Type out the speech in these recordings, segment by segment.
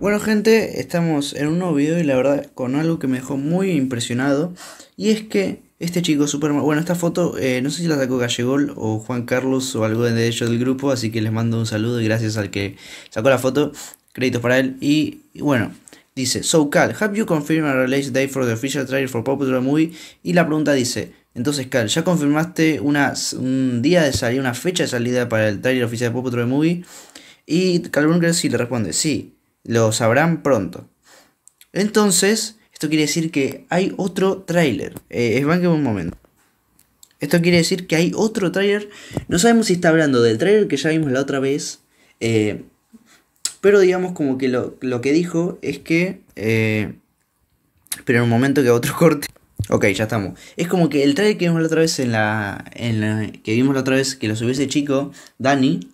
Bueno gente, estamos en un nuevo video y la verdad con algo que me dejó muy impresionado y es que este chico super bueno esta foto eh, no sé si la sacó Gallegol o Juan Carlos o algo de ellos del grupo así que les mando un saludo y gracias al que sacó la foto, créditos para él y, bueno, dice So Cal, have you confirmed a release date for the official trailer for Popular Movie? Y la pregunta dice entonces, Cal, ¿ya confirmaste un día de salida, una fecha de salida para el trailer oficial de Pop Movie? Y Cal Brunker sí le responde, sí, lo sabrán pronto. Entonces, esto quiere decir que hay otro tráiler. Eh, van un momento. Esto quiere decir que hay otro tráiler. No sabemos si está hablando del tráiler que ya vimos la otra vez. Eh, pero digamos como que lo, que dijo es que... Eh, un momento que otro corte. Ok, ya estamos. Es como que el trailer que vimos la otra vez en la, en la, que vimos la otra vez que lo subió ese chico, Dani,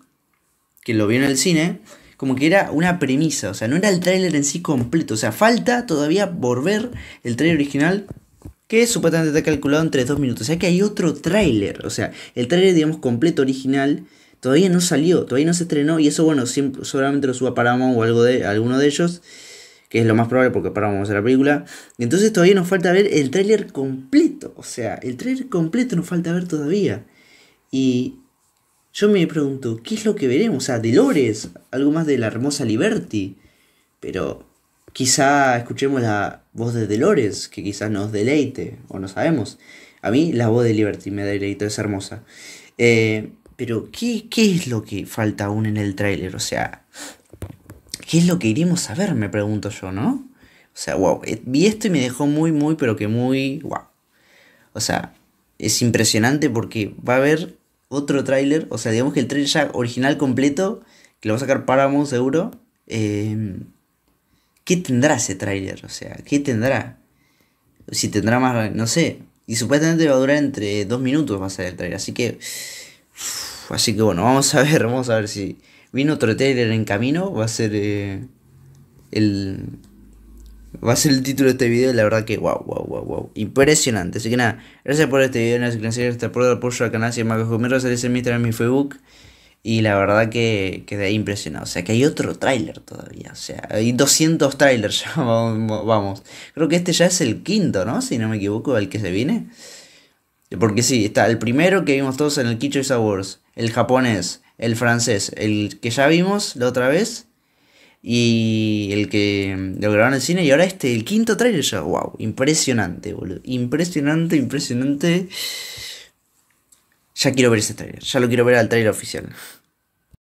que lo vio en el cine, como que era una premisa, o sea, no era el tráiler en sí completo, o sea, falta todavía volver el tráiler original que supuestamente está calculado 3 2 minutos, o sea que hay otro tráiler, o sea, el tráiler digamos completo original todavía no salió, todavía no se estrenó y eso bueno, siempre, seguramente lo suba Paramount o algo de alguno de ellos que es lo más probable porque Paramount va a la película. Entonces todavía nos falta ver el tráiler completo, o sea, el tráiler completo nos falta ver todavía. Y yo me pregunto, ¿qué es lo que veremos? O sea, Delores, algo más de la hermosa Liberty. Pero quizá escuchemos la voz de Dolores que quizás nos deleite, o no sabemos. A mí la voz de Liberty me deleita es hermosa. Eh, pero, ¿qué, ¿qué es lo que falta aún en el tráiler? O sea, ¿qué es lo que iremos a ver? Me pregunto yo, ¿no? O sea, wow, eh, vi esto y me dejó muy, muy, pero que muy, wow. O sea, es impresionante porque va a haber otro tráiler, o sea, digamos que el trailer ya original completo, que lo va a sacar Paramount seguro. Em, ¿Qué tendrá ese tráiler? O sea, ¿qué tendrá? Si tendrá más, no sé. Y supuestamente va a durar entre dos minutos, va a ser el tráiler. Así que, así que bueno, vamos a ver, vamos a ver si viene otro tráiler en camino. Va a ser eh, el Va a ser el título de este video, la verdad que wow, wow, wow, wow. Impresionante. Así que nada, gracias por este video, no gracias por el apoyo al canal, si me Romero, salís en mi Instagram, mi Facebook. Y la verdad que quedé impresionado. O sea, que hay otro tráiler todavía. O sea, hay 200 trailers Vamos. Creo que este ya es el quinto, ¿no? Si no me equivoco, el que se viene. Porque sí, está el primero que vimos todos en el Kitchen Awards. El japonés, el francés, el que ya vimos la otra vez. Y el que lo grabaron en el cine. Y ahora este, el quinto trailer ya. Wow, impresionante, boludo. Impresionante, impresionante. Ya quiero ver ese trailer. Ya lo quiero ver al trailer oficial.